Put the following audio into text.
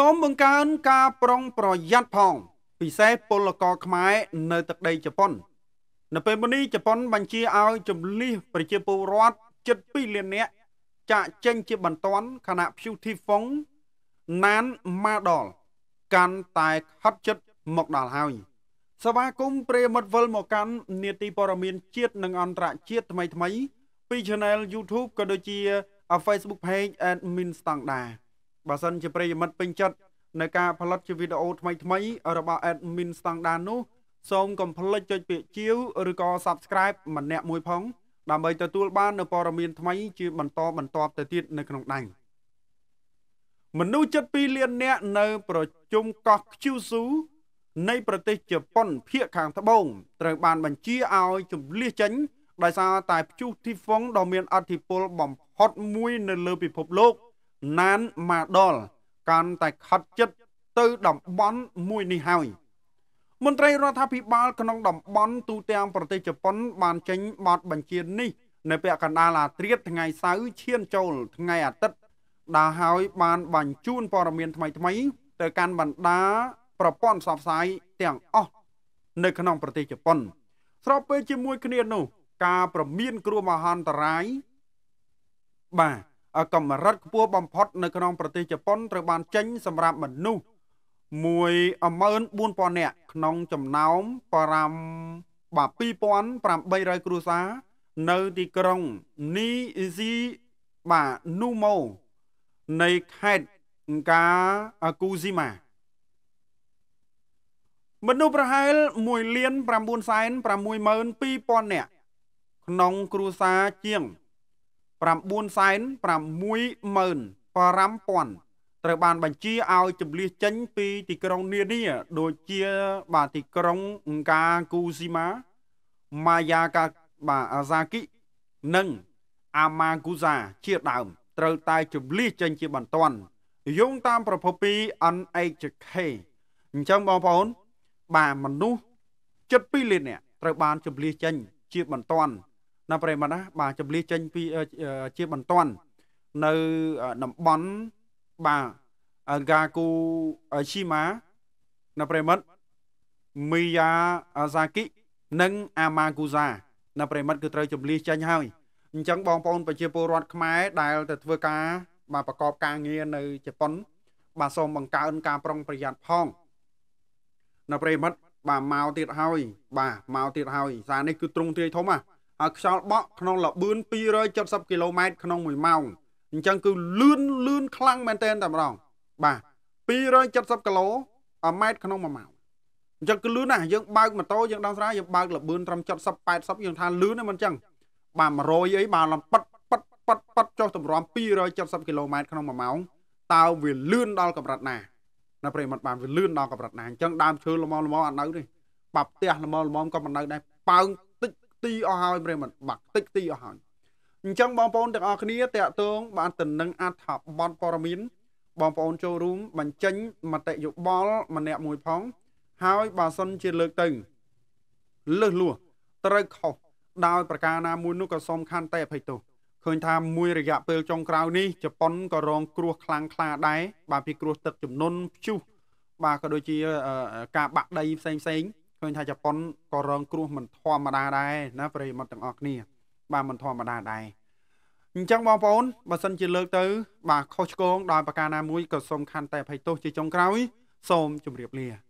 សូមបង្កើនការប្រុង ប្រយ័ត្នផងពិសេសពលករខ្មែរ នៅទឹកដីជប៉ុន នៅពេលមុននេះជប៉ុនបញ្ជាឲ្យជំលះប្រជាពលរដ្ឋជិត2លាននាក់ចាក់ចេញជាបន្ទាន់ខណៈភូធីហ្វុងណានម៉ាដលកាន់តែខិតជិតមកដល់ហើយ សវាគមព្រាមិតវិលមកកាន់នេតិព័រមានជាតិនិងអន្តរជាតិថ្មីថ្មីពី Channel YouTube ក៏ដូចជា Facebook Page Admin Standard បើសិនជាប្រិយមិត្តពេញចិត្តនៅការផលិតជាវីដេអូថ្មីថ្មីរបស់ Admin ស្តង់ដារនោះសូមកុំភ្លេចចុចពាក្យជាវឬក៏ Subscribe ម្នាក់មួយផង ដើម្បីទទួល បាននូវព័ត៌មានថ្មីជាបន្តបន្ទាប់ទៅទៀតនៅក្នុងដៃមនុស្សចិត្ត2លាននាក់នៅ ប្រជុំកោះខ្ជូស៊ូនៃ ប្រទេសជប៉ុនភាគខាងត្បូងត្រូវបានបញ្ជាឲ្យជម្លៀសចេញដោយសារតែព្យុះធីហ្វុងដ៏មានអធិពល បំផុតមួយ នៅលើពិភពលោកណានម៉ាដលកាន់តែខិតជិតទៅតំបន់មួយនេះហើយ មន្ត្រីរដ្ឋាភិបាលក្នុងតំបន់ទូទាំងប្រទេសជប៉ុន បានចេញបទបញ្ជានេះ នៅពាក់កណ្ដាលអាត្រៀតថ្ងៃសៅរ៍ឈានចូល ថ្ងៃអាទិត្យដែលហើយបានបញ្ជូនព័ត៌មាន ថ្មី ថ្មី ទៅកាន់បណ្ដាប្រព័ន្ធផ្សព្វផ្សាយទាំងអស់នៅ ក្នុង ប្រទេសជប៉ុនស្របពេលជាមួយគ្នានោះ ការប្រមានគ្រោះមហន្តរាយបាទកម្រិតខ្ពស់បំផុតនៅក្នុងប្រទេសជប៉ុនត្រូវបានចេញសម្រាប់មនុស្ស14000នាក់ក្នុងចំណោម5បាទ2800គ្រួសារនៅទីក្រុងនីស៊ីបាទនូម៉ូនៃខេត្តកាគូស៊ីម៉ាមនុស្សប្រហែល1លាន962,000នាក់ក្នុងគ្រួសារជាង1 965,000ត្រូវបានបញ្ជាឲ្យចម្លៀសចេញពីទីក្រុងនានាដូចជាបាទទីក្រុងអង្គាគូស៊ីម៉ាម៉ាយ៉ាកាបាទអាសាគីនិងអាម៉ាគូសាជាដើម ត្រូវតែចម្លៀសចេញជាបន្ទាន់យោងតាមប្រភពពី NHK អញ្ចឹងបងប្អូនបាទមនុស្ស72លាននាក់ត្រូវបានចម្លៀសចេញជាបន្ទាន់ណាប្រិមត្តណាបាទចម្លៀសចេញពីជាបន្ទាន់នៅតំបន់បាទកាគូឈីម៉ាណាប្រិមត្តមីយ៉ាសាគីនិងអាម៉ាគូសាណាប្រិមត្តគឺត្រូវចម្លៀសចេញហើយអញ្ចឹងបងប្អូនប្រជាពលរដ្ឋខ្មែរដែលទៅធ្វើការបាទប្រកបការងារនៅជប៉ុន បាទសូមបង្កើនការប្រុងប្រយ័ត្នផងណាប្រិមត្តបាទមកទៀតហើយបាទមកទៀតហើយសារនេះគឺទ្រង់ទ្រាយធំណាឲ្យខ្យល់បក់ក្នុងល្បឿន270គីឡូម៉ែត្រក្នុង1ម៉ោងអញ្ចឹងគឺលឿនលឿនខ្លាំងមែនទែនតែម្ដងបាទ270គីឡូម៉ែត្រក្នុង1ម៉ោងអញ្ចឹងគឺលឿនណាស់យើងបើកម៉ូតូយើងដោះស្រាយយើងបើកល្បឿនត្រឹម70 80យើងថាលឿនហ្នឹងមិនអញ្ចឹងបាទ100អីបាទឡំប៉ិតប៉ិតប៉ិតប៉ិតចុះតម្រាំ270គីឡូម៉ែត្រក្នុង1ម៉ោងតើវាលឿនដល់កម្រិតណាណាប្រិមត្តបានវាលឿនដល់កម្រិតណាអញ្ចឹងដើមឈើល្មមល្មមអត់នៅទេបាប់ផ្ទះល្មមល្មមក៏មិននៅដែរប៉ើងទីអស់ហើយប្រិមត្តបាទតិចទីអស់ហើយអញ្ចឹងបងប្អូនទាំងអស់គ្នាតកតងបានទៅនឹងអត្ថបទព័ត៌មានបងប្អូនចូលរួមបញ្ចេញមតិយោបល់ម្នាក់មួយផង ហើយបើសិនជាលើកទៅលឹះលួសត្រូវខុសដោយប្រការណាមួយនោះក៏សំខាន់តែអភ័យទោសឃើញថាមួយរយៈពេលចុងក្រោយនេះជប៉ុនក៏រងគ្រោះខ្លាំងខ្លាដែរបាទពីគ្រោះទឹកជំនន់ព្យុះបាទក៏ដូចជាការបាក់ដីផ្សេងផ្សេងញថាជប៉ុនក៏រងគ្រោះមិនធម្មតាដែរណាប្រិយមិត្តទាំងអស់គ្នាបាទមិនធម្មតាដែរអញ្ចឹងបងប្អូនបើសិន ជាលើកទៅ បាទខុសឆ្គងដោយប្រការណាមួយក៏សូមខន្តីអភ័យទោសជាចុងក្រោយ សូមជម្រាបលា